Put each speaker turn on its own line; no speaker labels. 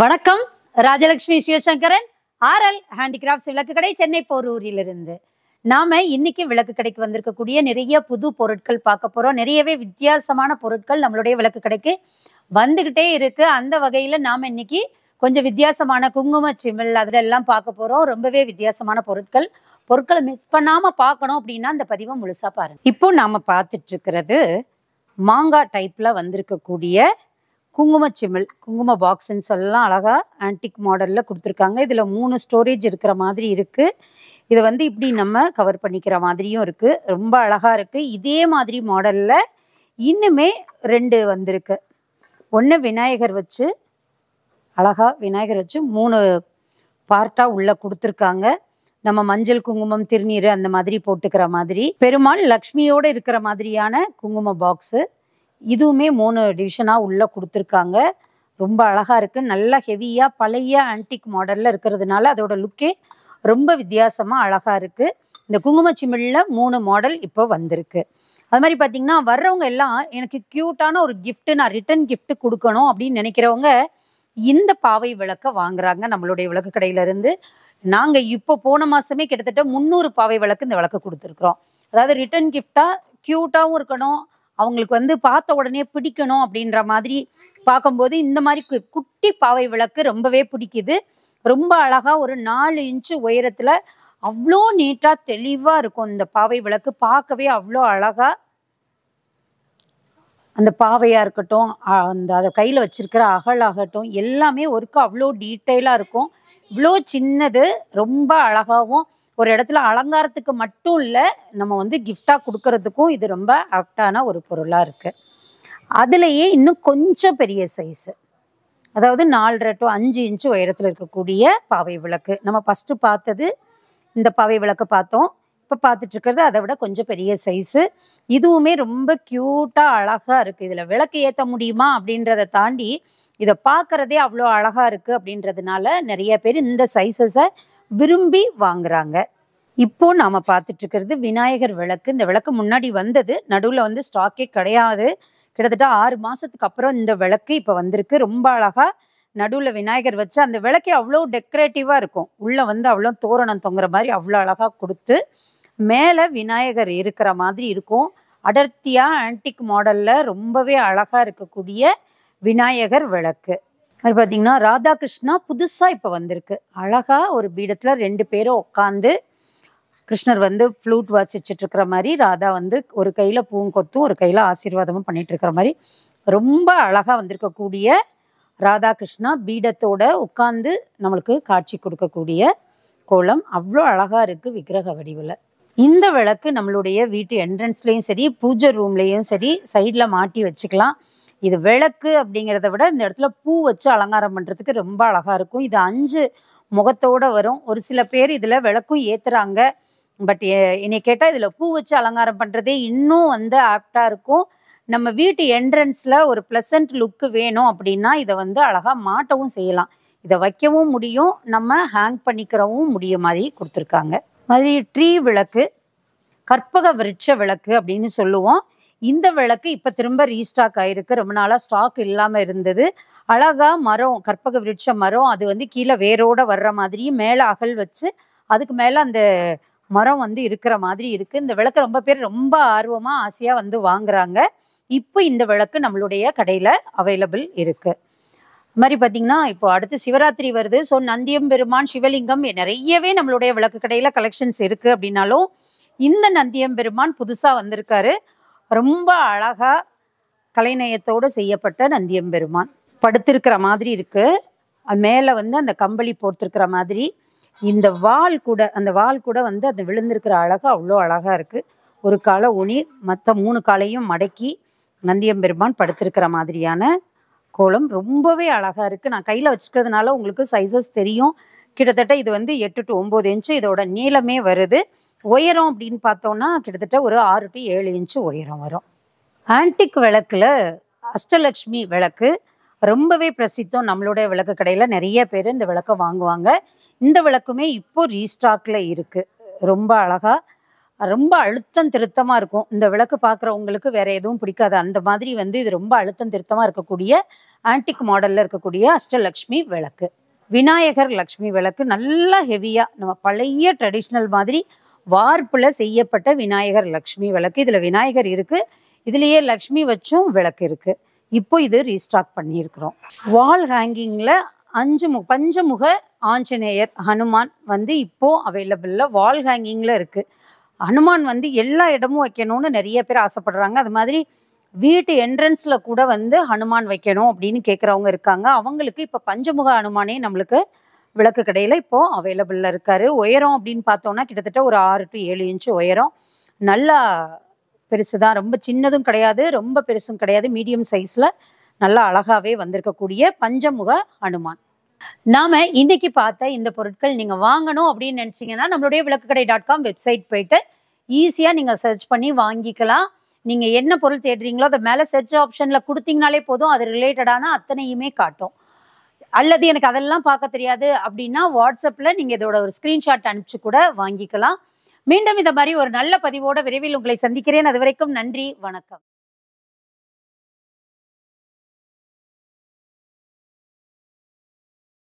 வணக்கம் Rajalakshmi Sivasankaran RL handicrafts விளக்கு கடை சென்னை போரூரிலிருந்து நாம இன்னைக்கு விளக்கு கடைக்கு வந்திருக்கக்கூடிய நிறைய புது பொருட்கள் பார்க்க போறோம் நிறையவே வித்தியாசமான பொருட்கள் நம்மளுடைய விளக்கு கடைக்கு வந்துகிட்டே இருக்கு அந்த வகையில நாம இன்னைக்கு கொஞ்சம் வித்தியாசமான குங்கும சிமிழ் அதெல்லாம் பார்க்க போறோம் ரொம்பவே வித்தியாசமான பொருட்கள் பொருட்களை மிஸ் பண்ணாம பார்க்கணும் அப்படின்னா அந்த பதிவை முழுசா பாருங்க இப்போ நாம பார்த்துட்டு இருக்கிறது மாங்காய் டைப்ல வந்திருக்கக்கூடிய குங்கும சிமிழ் குங்கும பாக்ஸ்ன்னு சொல்லலாம் அழகாக ஆன்டிக் மாடலில் கொடுத்துருக்காங்க இதில் மூணு ஸ்டோரேஜ் இருக்கிற மாதிரி இருக்குது இதை வந்து இப்படி நம்ம கவர் பண்ணிக்கிற மாதிரியும் இருக்குது ரொம்ப அழகாக இருக்குது இதே மாதிரி மாடலில் இன்னுமே ரெண்டு வந்திருக்கு ஒன்று விநாயகர் வச்சு அழகாக விநாயகர் வச்சு மூணு பார்ட்டாக உள்ளே கொடுத்துருக்காங்க நம்ம மஞ்சள் குங்குமம் திருநீர் அந்த மாதிரி போட்டுக்கிற மாதிரி பெருமாள் லக்ஷ்மியோடு இருக்கிற மாதிரியான குங்கும பாக்ஸு இதுவுமே மூணு டிவிஷனாக உள்ளே கொடுத்துருக்காங்க ரொம்ப அழகாக இருக்குது நல்லா ஹெவியாக பழைய ஆன்டிக் மாடலில் இருக்கிறதுனால அதோட லுக்கே ரொம்ப வித்தியாசமாக அழகாக இருக்குது இந்த குங்குமச்சிமிழில் மூணு மாடல் இப்போ வந்திருக்கு அது மாதிரி பார்த்தீங்கன்னா வர்றவங்க எல்லாம் எனக்கு க்யூட்டான ஒரு கிஃப்ட்டு நான் ரிட்டன் கிஃப்ட் கொடுக்கணும் அப்படின்னு நினைக்கிறவங்க இந்த பாவை விளக்கை வாங்குறாங்க நம்மளுடைய விளக்கு கடையிலேருந்து நாங்கள் இப்போ போன மாதமே கிட்டத்தட்ட முந்நூறு பாவை விளக்கு இந்த விளக்கு கொடுத்துருக்குறோம் அதாவது ரிட்டன் கிஃப்டாக க்யூட்டாகவும் இருக்கணும் அவங்களுக்கு வந்து பார்த்த உடனே பிடிக்கணும் அப்படின்ற மாதிரி பார்க்கும்போது இந்த மாதிரி குட்டி பாவை விளக்கு ரொம்பவே பிடிக்குது ரொம்ப அழகா ஒரு நாலு இன்ச்சு உயரத்துல அவ்வளோ நீட்டா தெளிவா இருக்கும் இந்த பாவை விளக்கு பார்க்கவே அவ்வளோ அழகா அந்த பாவையா இருக்கட்டும் அந்த அதை கையில வச்சிருக்கிற அகலாகட்டும் எல்லாமே ஒர்க்கு அவ்வளோ டீட்டெயிலா இருக்கும் இவ்வளோ சின்னது ரொம்ப அழகாவும் ஒரு இடத்துல அலங்காரத்துக்கு மட்டும் இல்லை நம்ம வந்து கிஃப்டாக கொடுக்கறதுக்கும் இது ரொம்ப அப்டான ஒரு பொருளாக இருக்குது அதுலேயே இன்னும் கொஞ்சம் பெரிய சைஸு அதாவது நாலரை டு அஞ்சு இன்ச்சு உயரத்தில் இருக்கக்கூடிய பாவை விளக்கு நம்ம ஃபஸ்ட்டு பார்த்தது இந்த பாவை விளக்கு பார்த்தோம் இப்போ பார்த்துட்ருக்கிறது அதை விட கொஞ்சம் பெரிய சைஸு இதுவுமே ரொம்ப க்யூட்டாக அழகாக இருக்குது இதில் விளக்கு ஏற்ற முடியுமா அப்படின்றத தாண்டி இதை பார்க்குறதே அவ்வளோ அழகாக இருக்குது அப்படின்றதுனால நிறைய பேர் இந்த சைஸஸை விரும்பி வாங்குறாங்க இப்போ நாம பார்த்துட்டு இருக்கிறது விநாயகர் விளக்கு இந்த விளக்கு முன்னாடி வந்தது நடுவில் வந்து ஸ்டாக்கே கிடையாது கிட்டத்தட்ட ஆறு மாசத்துக்கு அப்புறம் இந்த விளக்கு இப்போ வந்திருக்கு ரொம்ப அழகா நடுவில் விநாயகர் வச்சு அந்த விளக்கே அவ்வளோ டெக்கரேட்டிவா இருக்கும் உள்ளே வந்து அவ்வளோ தோரணம் தொங்குற மாதிரி அவ்வளோ அழகாக கொடுத்து மேலே விநாயகர் இருக்கிற மாதிரி இருக்கும் அடர்த்தியாக ஆன்டிக் மாடலில் ரொம்பவே அழகாக இருக்கக்கூடிய விநாயகர் விளக்கு அது பார்த்தீங்கன்னா ராதாகிருஷ்ணா புதுசாக இப்போ வந்திருக்கு அழகாக ஒரு பீடத்தில் ரெண்டு பேரும் உட்காந்து கிருஷ்ணர் வந்து ஃப்ளூட் வாசிச்சுட்டு இருக்கிற மாதிரி ராதா வந்து ஒரு கையில் பூங்கொத்தும் ஒரு கையில் ஆசீர்வாதமும் பண்ணிட்டு இருக்கிற மாதிரி ரொம்ப அழகாக வந்திருக்கக்கூடிய ராதாகிருஷ்ணா பீடத்தோட உட்காந்து நம்மளுக்கு காட்சி கொடுக்கக்கூடிய கோலம் அவ்வளோ அழகாக இருக்குது விக்கிரக வடிவில் இந்த விளக்கு நம்மளுடைய வீட்டு என்ட்ரன்ஸ்லேயும் சரி பூஜை ரூம்லேயும் சரி சைடில் மாட்டி வச்சுக்கலாம் இது விளக்கு அப்படிங்கிறத விட இந்த இடத்துல பூ வச்சு அலங்காரம் பண்ணுறதுக்கு ரொம்ப அழகாக இருக்கும் இது அஞ்சு முகத்தோடு வரும் ஒரு சில பேர் இதில் விளக்கும் ஏற்றுறாங்க பட் என்னை கேட்டால் இதில் பூ வச்சு அலங்காரம் பண்ணுறதே இன்னும் வந்து ஆப்டாக இருக்கும் நம்ம வீட்டு என்ட்ரன்ஸில் ஒரு ப்ளசண்ட் லுக்கு வேணும் அப்படின்னா இதை வந்து அழகாக மாட்டவும் செய்யலாம் இதை வைக்கவும் முடியும் நம்ம ஹேங் பண்ணிக்கிறவும் முடிய மாதிரி கொடுத்துருக்காங்க மாதிரி ட்ரீ விளக்கு கற்பக விருட்ச விளக்கு அப்படின்னு சொல்லுவோம் இந்த விளக்கு இப்போ திரும்ப ரீஸ்டாக் ஆயிருக்கு ரொம்ப நாளாக ஸ்டாக் இல்லாமல் இருந்தது அழகா மரம் கற்பக விருட்ச மரம் அது வந்து கீழே வேரோட வர்ற மாதிரி மேலே அகல் வச்சு அதுக்கு மேலே அந்த மரம் வந்து இருக்கிற மாதிரி இருக்குது இந்த விளக்கு ரொம்ப பேர் ரொம்ப ஆர்வமாக ஆசையாக வந்து வாங்குறாங்க இப்போ இந்த விளக்கு நம்மளுடைய கடையில் அவைலபிள் இருக்குது இது மாதிரி பார்த்தீங்கன்னா இப்போ அடுத்து சிவராத்திரி வருது ஸோ நந்தியம் பெருமான் சிவலிங்கம் நிறையவே நம்மளுடைய விளக்கு கடையில் கலெக்ஷன்ஸ் இருக்குது அப்படின்னாலும் இந்த நந்தியம் பெருமான் புதுசாக வந்திருக்காரு ரொம்ப அழகாக கலைநயத்தோடு செய்யப்பட்ட நந்தியம்பெருமான் படுத்திருக்கிற மாதிரி இருக்குது மேலே வந்து அந்த கம்பளி போர்த்திருக்கிற மாதிரி இந்த வால் கூட அந்த வால் கூட வந்து அந்த விழுந்திருக்கிற அழகாக அவ்வளோ அழகாக இருக்குது ஒரு காலை ஒளி மற்ற மூணு காலையும் மடக்கி நந்தியம்பெருமான் படுத்திருக்கிற மாதிரியான கோலம் ரொம்பவே அழகாக இருக்குது நான் கையில் வச்சுக்கிறதுனால உங்களுக்கு சைஸஸ் தெரியும் கிட்டத்தட்ட இது வந்து எட்டு டு ஒம்பது இன்ச்சு இதோட நீளமே வருது உயரம் அப்படின்னு பார்த்தோம்னா கிட்டத்தட்ட ஒரு ஆறு டு ஏழு இன்ச்சு உயரம் வரும் ஆன்டிக் விளக்கில் அஷ்டலக்ஷ்மி விளக்கு ரொம்பவே பிரசித்தம் நம்மளுடைய விளக்கு கடையில் நிறைய பேர் இந்த விளக்கை வாங்குவாங்க இந்த விளக்குமே இப்போ ரீஸ்டாக்ல இருக்குது ரொம்ப அழகாக ரொம்ப அழுத்தம் திருத்தமாக இருக்கும் இந்த விளக்கு பார்க்குறவங்களுக்கு வேற எதுவும் பிடிக்காது அந்த மாதிரி வந்து இது ரொம்ப அழுத்தம் திருத்தமாக இருக்கக்கூடிய ஆன்டிக் மாடலில் இருக்கக்கூடிய அஷ்டலக்ஷ்மி விளக்கு விநாயகர் லக்ஷ்மி விளக்கு நல்லா ஹெவியாக நம்ம பழைய ட்ரெடிஷ்னல் மாதிரி வார்ப்பில் செய்யப்பட்ட விநாயகர் லக்ஷ்மி விளக்கு இதில் விநாயகர் இருக்குது இதுலேயே லக்ஷ்மி வச்சும் விளக்கு இருக்குது இப்போ இது ரீஸ்டாக் பண்ணியிருக்கிறோம் வால் ஹேங்கிங்கில் அஞ்சு மு பஞ்சமுக ஆஞ்சநேயர் ஹனுமான் வந்து இப்போது அவைலபிளில் வால் ஹேங்கிங்கில் இருக்குது ஹனுமான் வந்து எல்லா இடமும் வைக்கணும்னு நிறைய பேர் ஆசைப்படுறாங்க அது மாதிரி வீட்டு என்ட்ரன்ஸில் கூட வந்து ஹனுமான் வைக்கணும் அப்படின்னு கேட்குறவங்க இருக்காங்க அவங்களுக்கு இப்போ பஞ்சமுக ஹனுமானே நம்மளுக்கு விளக்கு கடையில் இப்போ அவைலபிளில் இருக்கார் உயரம் அப்படின்னு பார்த்தோம்னா கிட்டத்தட்ட ஒரு ஆறு டு ஏழு இன்ச்சு உயரம் நல்லா பெருசு தான் ரொம்ப சின்னதும் கிடையாது ரொம்ப பெருசும் கிடையாது மீடியம் சைஸில் நல்லா அழகாகவே வந்திருக்கக்கூடிய பஞ்சமுக அனுமான் நாம இன்னைக்கு பார்த்த இந்த பொருட்கள் நீங்கள் வாங்கணும் அப்படின்னு நினைச்சீங்கன்னா நம்மளுடைய விளக்கு கடை டாட் காம் வெப்சைட் போயிட்டு ஈஸியாக நீங்கள் சர்ச் பண்ணி வாங்கிக்கலாம் நீங்கள் என்ன பொருள் தேடுறீங்களோ அதை மேலே சர்ச் ஆப்ஷனில் கொடுத்தீங்கனாலே போதும் அது ரிலேட்டடான அத்தனையுமே காட்டும் அல்லது எனக்கு அதெல்லாம் பார்க்க தெரியாது அப்படின்னா வாட்ஸ்அப்பில் நீங்கள் இதோட ஒரு ஸ்க்ரீன்ஷாட் அனுப்பிச்சு கூட வாங்கிக்கலாம் மீண்டும் இந்த மாதிரி ஒரு நல்ல பதிவோட விரைவில் உங்களை சந்திக்கிறேன் அது வரைக்கும் நன்றி வணக்கம்